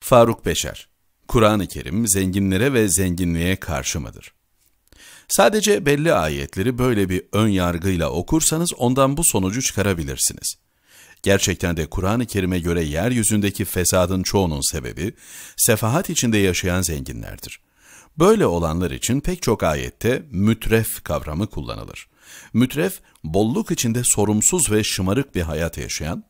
Faruk Beşer, Kur'an-ı Kerim zenginlere ve zenginliğe karşı mıdır? Sadece belli ayetleri böyle bir ön yargıyla okursanız ondan bu sonucu çıkarabilirsiniz. Gerçekten de Kur'an-ı Kerim'e göre yeryüzündeki fesadın çoğunun sebebi, sefahat içinde yaşayan zenginlerdir. Böyle olanlar için pek çok ayette mütref kavramı kullanılır. Mütref, bolluk içinde sorumsuz ve şımarık bir hayat yaşayan,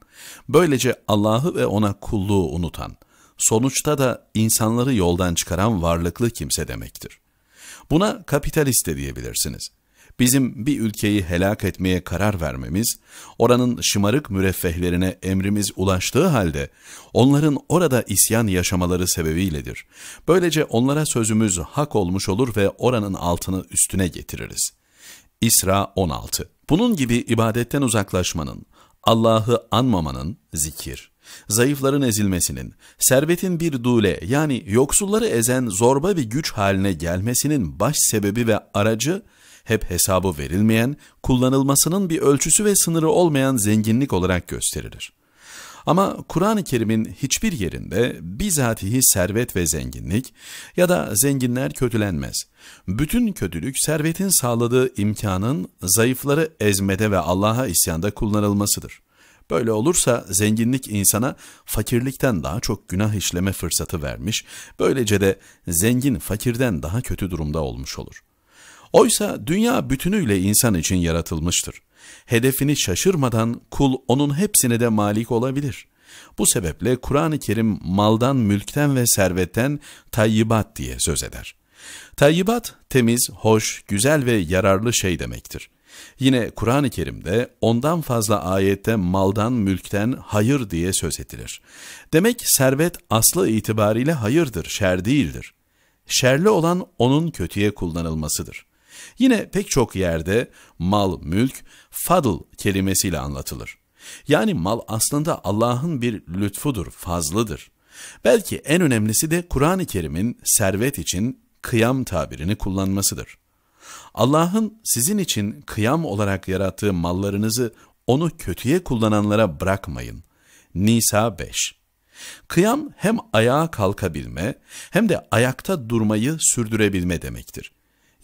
böylece Allah'ı ve ona kulluğu unutan, sonuçta da insanları yoldan çıkaran varlıklı kimse demektir. Buna kapitalist de diyebilirsiniz. Bizim bir ülkeyi helak etmeye karar vermemiz, oranın şımarık müreffehlerine emrimiz ulaştığı halde onların orada isyan yaşamaları sebebiyledir. Böylece onlara sözümüz hak olmuş olur ve oranın altını üstüne getiririz. İsra 16 Bunun gibi ibadetten uzaklaşmanın, Allah'ı anmamanın zikir, zayıfların ezilmesinin, servetin bir dule yani yoksulları ezen zorba bir güç haline gelmesinin baş sebebi ve aracı, hep hesabı verilmeyen, kullanılmasının bir ölçüsü ve sınırı olmayan zenginlik olarak gösterilir. Ama Kur'an-ı Kerim'in hiçbir yerinde bizatihi servet ve zenginlik ya da zenginler kötülenmez. Bütün kötülük servetin sağladığı imkanın zayıfları ezmede ve Allah'a isyanda kullanılmasıdır. Böyle olursa zenginlik insana fakirlikten daha çok günah işleme fırsatı vermiş, böylece de zengin fakirden daha kötü durumda olmuş olur. Oysa dünya bütünüyle insan için yaratılmıştır. Hedefini şaşırmadan kul onun hepsine de malik olabilir. Bu sebeple Kur'an-ı Kerim maldan, mülkten ve servetten tayyibat diye söz eder. Tayyibat, temiz, hoş, güzel ve yararlı şey demektir. Yine Kur'an-ı Kerim'de ondan fazla ayette maldan, mülkten hayır diye söz edilir. Demek servet aslı itibariyle hayırdır, şer değildir. Şerli olan onun kötüye kullanılmasıdır. Yine pek çok yerde mal, mülk, fadıl kelimesiyle anlatılır. Yani mal aslında Allah'ın bir lütfudur, fazlıdır. Belki en önemlisi de Kur'an-ı Kerim'in servet için kıyam tabirini kullanmasıdır. Allah'ın sizin için kıyam olarak yarattığı mallarınızı onu kötüye kullananlara bırakmayın. Nisa 5 Kıyam hem ayağa kalkabilme hem de ayakta durmayı sürdürebilme demektir.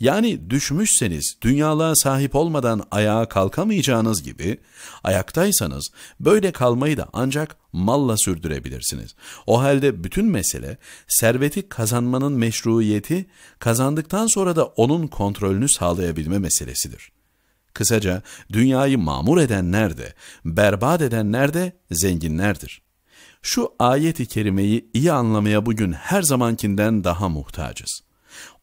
Yani düşmüşseniz dünyalığa sahip olmadan ayağa kalkamayacağınız gibi, ayaktaysanız böyle kalmayı da ancak malla sürdürebilirsiniz. O halde bütün mesele serveti kazanmanın meşruiyeti, kazandıktan sonra da onun kontrolünü sağlayabilme meselesidir. Kısaca dünyayı mamur edenler de, berbat edenler de zenginlerdir. Şu ayeti i kerimeyi iyi anlamaya bugün her zamankinden daha muhtacız.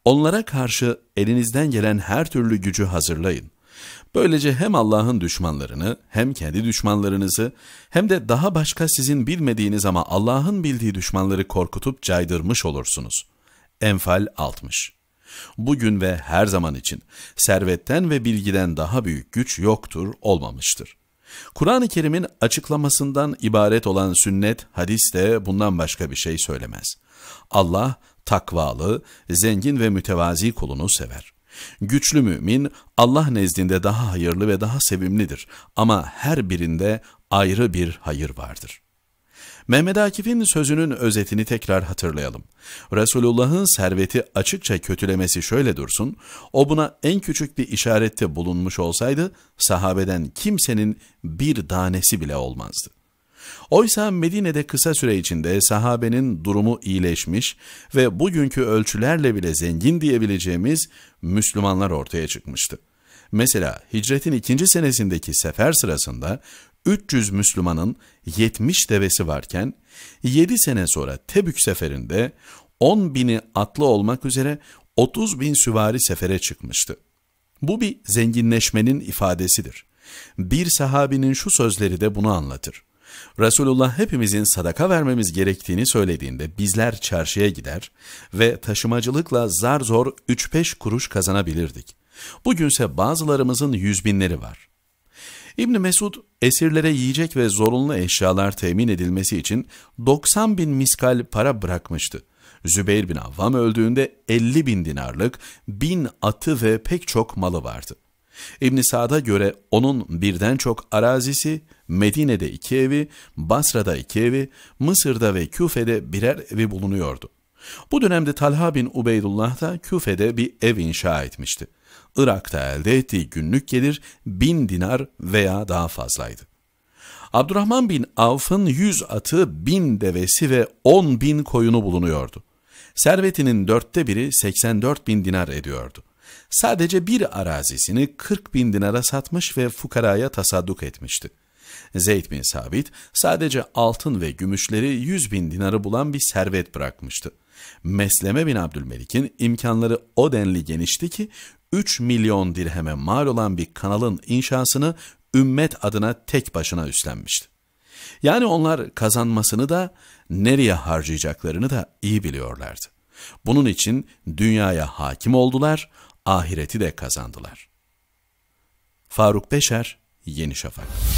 Onlara karşı elinizden gelen her türlü gücü hazırlayın. Böylece hem Allah'ın düşmanlarını hem kendi düşmanlarınızı hem de daha başka sizin bilmediğiniz ama Allah'ın bildiği düşmanları korkutup caydırmış olursunuz. Enfal 60 Bugün ve her zaman için servetten ve bilgiden daha büyük güç yoktur, olmamıştır. Kur'an-ı Kerim'in açıklamasından ibaret olan sünnet, hadis de bundan başka bir şey söylemez. Allah takvalı, zengin ve mütevazi kulunu sever. Güçlü mümin Allah nezdinde daha hayırlı ve daha sevimlidir ama her birinde ayrı bir hayır vardır. Mehmet Akif'in sözünün özetini tekrar hatırlayalım. Resulullah'ın serveti açıkça kötülemesi şöyle dursun, o buna en küçük bir işarette bulunmuş olsaydı sahabeden kimsenin bir tanesi bile olmazdı. Oysa Medine'de kısa süre içinde sahabenin durumu iyileşmiş ve bugünkü ölçülerle bile zengin diyebileceğimiz Müslümanlar ortaya çıkmıştı. Mesela hicretin ikinci senesindeki sefer sırasında 300 Müslümanın 70 devesi varken 7 sene sonra Tebük seferinde 10 bini atlı olmak üzere 30 bin süvari sefere çıkmıştı. Bu bir zenginleşmenin ifadesidir. Bir sahabinin şu sözleri de bunu anlatır. Resulullah hepimizin sadaka vermemiz gerektiğini söylediğinde bizler çarşıya gider ve taşımacılıkla zar zor 3-5 kuruş kazanabilirdik. Bugünse bazılarımızın yüz binleri var. İbni Mesud esirlere yiyecek ve zorunlu eşyalar temin edilmesi için 90 bin miskal para bırakmıştı. Zübeyir bin Avvam öldüğünde 50 bin dinarlık, bin atı ve pek çok malı vardı. İbn Sa'd'a göre onun birden çok arazisi, Medine'de iki evi, Basra'da iki evi, Mısır'da ve Küfe'de birer evi bulunuyordu. Bu dönemde Talha bin Ubeydullah da Küfe'de bir ev inşa etmişti. Irak'ta elde ettiği günlük gelir bin dinar veya daha fazlaydı. Abdurrahman bin Avf'ın yüz atı, bin devesi ve on bin koyunu bulunuyordu. Servetinin dörtte biri 84 bin dinar ediyordu. Sadece bir arazisini 40 bin dinara satmış ve fukaraya tasadduk etmişti. Zeyd bin Sabit sadece altın ve gümüşleri 100 bin dinarı bulan bir servet bırakmıştı. Mesleme bin Abdülmelik'in imkanları o denli genişti ki 3 milyon dirheme mal olan bir kanalın inşasını ümmet adına tek başına üstlenmişti. Yani onlar kazanmasını da nereye harcayacaklarını da iyi biliyorlardı. Bunun için dünyaya hakim oldular, ahireti de kazandılar. Faruk Beşer, Yeni Şafak